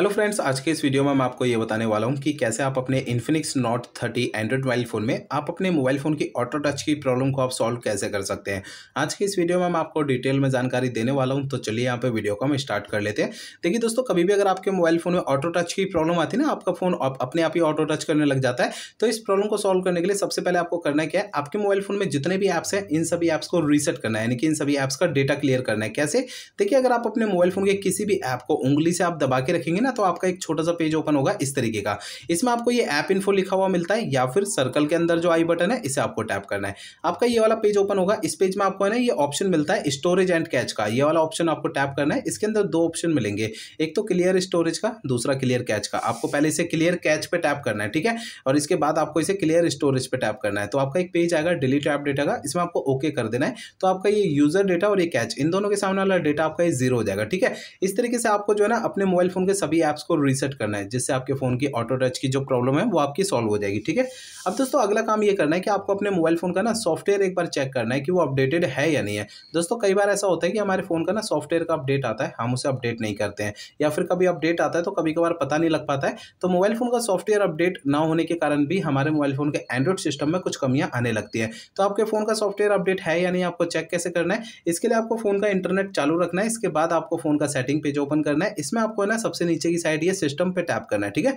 hello friends आज के इस वीडियो में मैं आपको ये बताने वाला हूँ कि कैसे आप अपने Infinix note 30 Android mobile phone में आप अपने मोबाइल फ़ोन की ऑटो टच की प्रॉब्लम को आप सॉल्व कैसे कर सकते हैं आज के इस वीडियो में मैं आपको डिटेल में जानकारी देने वाला हूँ तो चलिए यहाँ पे वीडियो को हम स्टार्ट कर लेते हैं देखिए दोस्तों कभी भी अगर आपके मोबाइल फ़ोन में ऑटो टच की प्रॉब्लम आती है ना आपका फ़ोन अपने आप ही ऑटो टच करने लग जाता है तो इस प्रॉब्लम को सॉल्व करने के लिए सबसे पहले आपको करना क्या है आपके मोबाइल फ़ोन में जितने भी ऐप्स हैं इन सभी ऐप्स को रीसेट करना है यानी कि इन सभी ऐप्स का डेटा क्लियर करना है कैसे देखिए अगर आप अपने मोबाइल फ़ोन के किसी भी ऐप को उंगली से आप दबा के रखेंगे ना ना तो आपका एक छोटा सा पेज ओपन होगा इस तरीके का इसमें आपको ये ऐप इन्फो लिखा हुआ मिलता है या फिर सर्कल के अंदर जो आई बटन है इसे आपको टैप करना है आपका ये वाला पेज ओपन होगा इस पेज में आपको है ना ये ऑप्शन मिलता है स्टोरेज एंड कैच का ये वाला ऑप्शन आपको टैप करना है इसके अंदर दो ऑप्शन मिलेंगे एक तो क्लियर स्टोरेज का दूसरा क्लियर कैच का आपको पहले इसे क्लियर कैच पर टैप करना है ठीक है और इसके बाद आपको इसे क्लियर स्टोरेज पर टैप करना है तो आपका एक पेज आएगा डिलीट ऐप डेटा का इसमें आपको ओके कर देना है तो आपका ये यूजर डेटा और ये कैच इन दोनों के सामने वाला डेटा आपका ये जीरो हो जाएगा ठीक है इस तरीके से आपको जो है ना अपने मोबाइल फोन के सभी सभी ऐप्स को रीसेट करना है जिससे आपके फ़ोन की ऑटो टच की जो प्रॉब्लम है वो आपकी सॉल्व हो जाएगी ठीक है अब दोस्तों अगला काम ये करना है कि आपको अपने मोबाइल फ़ोन का ना सॉफ्टवेयर एक बार चेक करना है कि वो अपडेटेड है या नहीं है दोस्तों कई बार ऐसा होता है कि हमारे फ़ोन का ना सॉफ्टवेयर का अपडेट आता है हम उसे अपडेट नहीं करते हैं या फिर कभी अपडेट आता है तो कभी कभार पता नहीं लग पाता है तो मोबाइल फ़ोन का सॉफ्टवेयर अपडेट ना होने के कारण भी हमारे मोबाइल फ़ोन के एंड्रॉइड सिस्टम में कुछ कमियां आने लगती है तो आपके फ़ोन का सॉफ्टवेयर अपडेट है या नहीं आपको चेक कैसे करना है इसके लिए आपको फ़ोन का इंटरनेट चालू रखना है इसके बाद आपको फ़ोन का सेटिंग पेज ओपन करना है इसमें आपको ना सबसे नीचे नीचे की साइड ये सिस्टम पे टैप करना है ठीक है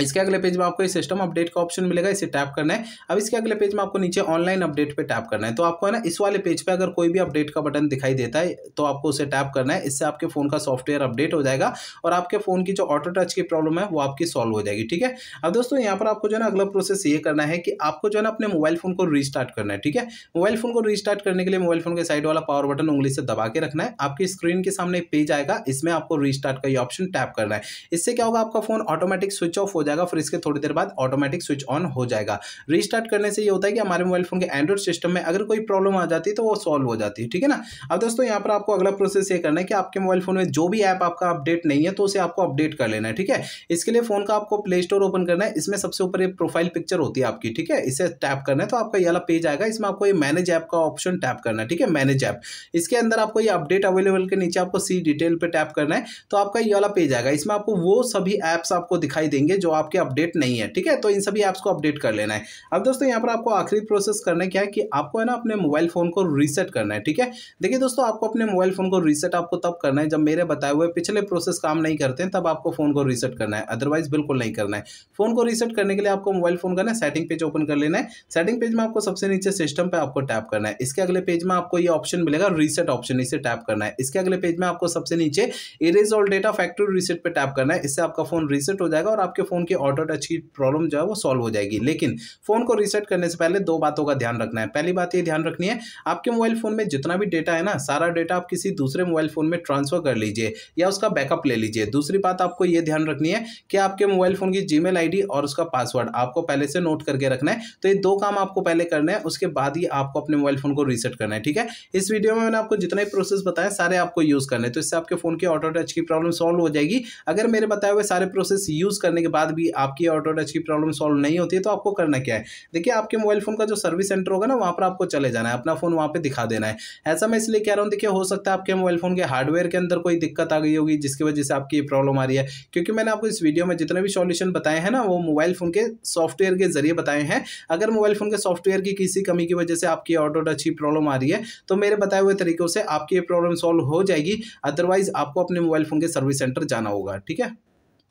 इसके अगले पेज में आपको ये सिस्टम अपडेट का ऑप्शन मिलेगा इसे टैप करना है अब इसके अगले पेज में आपको नीचे ऑनलाइन अपडेट पे टैप करना है तो आपको है ना इस वाले पेज पे अगर कोई भी अपडेट का बटन दिखाई देता है तो आपको उसे टैप करना है इससे आपके फ़ोन का सॉफ्टवेयर अपडेट हो जाएगा और आपके फ़ोन की जो ऑटो टच की प्रॉब्लम है वो आपकी सॉल्व हो जाएगी ठीक है अब दोस्तों यहाँ पर आपको जो है ना अगला प्रोसेस ये करना है कि आपको जो है ना अपने मोबाइल फ़ोन को रिस्टार्ट करना है ठीक है मोबाइल फ़ोन को रिस्टार्ट करने के लिए मोबाइल फ़ोन के साइड वाला पावर बटन उंगली से दबा के रखना है आपकी स्क्रीन के सामने पेज आएगा इसमें आपको रिस्टार्ट का ये ऑप्शन टैप करना है इससे क्या होगा आपका फ़ोन ऑटोमेटिक स्विच ऑफ हो जाएगा फिर इसके थोड़ी देर बाद ऑटोमेटिक स्विच ऑन हो जाएगा रिस्टार्ट करने से ये होता है कि हमारे मोबाइल फोन के एंड्रॉइड सिस्टम में अगर कोई प्रॉब्लम आ जाती है तो वो सॉल्व हो जाती है ठीक है ना अब दोस्तों यहाँ पर आपको अगला प्रोसेस ये करना है कि आपके मोबाइल फोन में जो भी ऐप आपका अपडेट नहीं है तो उसे आपको अपडेट कर लेना है ठीक है इसके लिए फोन का आपको प्ले स्टोर ओपन करना है इसमें सबसे ऊपर एक प्रोफाइल पिक्चर होती है आपकी ठीक है इसे टैप करना है तो आपका यहाँ पेज आएगा इसमें आपको ये मैनेज ऐप का ऑप्शन टैप करना है ठीक है मैनेज ऐप इसके अंदर आपको ये अपडेट अवेलेबल के नीचे आपको सी डिटेल पर टैप करना है तो आपका ये वाला पेज तो आएगा इसमें आपको वो सभी ऐप्स आपको दिखाई देंगे जो आपके अपडेट नहीं है ठीक है तो इन सभी ऐप्स को अपडेट कर लेना है अब दोस्तों यहाँ पर आपको आखिरी प्रोसेस करना क्या है कि आपको है ना अपने मोबाइल फ़ोन को रीसेट करना है ठीक है देखिए दोस्तों आपको अपने मोबाइल फ़ोन को रीसेट आपको तब करना है जब मेरे बताए हुए पिछले प्रोसेस काम नहीं करते हैं तब आपको फ़ोन को रीसेट करना है अदरवाइज बिल्कुल नहीं करना है फ़ोन को रीसेट करने के लिए आपको मोबाइल फ़ोन का ना सेटिंग पेज ओपन कर लेना है सेटिंग पेज में आपको सबसे नीचे सिस्टम पर आपको टैप करना है इसके अगले पेज में आपको ये ऑप्शन मिलेगा रीसेट ऑप्शन इसे टैप करना है इसके अगले पेज में आपको सबसे नीचे erase all data factory reset पर टैप करना है इससे आपका फ़ोन रीसेट हो जाएगा और आपके फ़ोन फ़ोन की ऑटो टच की प्रॉब्लम जो है वो सॉल्व हो जाएगी लेकिन फ़ोन को रीसेट करने से पहले दो बातों का ध्यान रखना है पहली बात ये ध्यान रखनी है आपके मोबाइल फ़ोन में जितना भी डेटा है ना सारा डेटा आप किसी दूसरे मोबाइल फ़ोन में ट्रांसफ़र कर लीजिए या उसका बैकअप ले लीजिए दूसरी बात आपको ये ध्यान रखनी है कि आपके मोबाइल फ़ोन की जी मेल और उसका पासवर्ड आपको पहले से नोट करके रखना है तो ये दो काम आपको पहले करना है उसके बाद ही आपको अपने मोबाइल फ़ोन को रीसेट करना है ठीक है इस वीडियो में मैंने आपको जितने प्रोसेस बताया सारे आपको यूज़ करने तो इससे आपके फ़ोन की ऑटो टच की प्रॉब्लम सॉल्व हो जाएगी अगर मेरे बताए हुए सारे प्रोसेस यूज़ करने के बाद भी आपकी ऑटो टच की प्रॉब्लम सॉल्व नहीं होती है तो आपको करना क्या है देखिए आपके मोबाइल फ़ोन का जो सर्विस सेंटर होगा ना वहाँ पर आपको चले जाना है अपना फ़ोन वहाँ पर दिखा देना है ऐसा मैं इसलिए कह रहा हूँ देखिए हो सकता है आपके मोबाइल फ़ोन के हार्डवेयर के अंदर कोई दिक्कत आ गई होगी जिसकी वजह से आपकी प्रॉब्लम आ रही है क्योंकि मैंने आपको इस वीडियो में जितने भी सॉल्यूशन बताए हैं ना वो मोबाइल फ़ोन के सॉफ्टवेयर के जरिए बताए हैं अगर मोबाइल फ़ोन के सॉफ्टवेयर की किसी कमी की वजह से आपकी ऑटो टच की प्रॉब्लम आ रही है तो मेरे बताए हुए तरीक़ों से आपकी ये प्रॉब्लम सॉल्व हो जाएगी अदरवाइज़ आपको अपने मोबाइल फ़ोन के सर्विस सेंटर जाना होगा ठीक है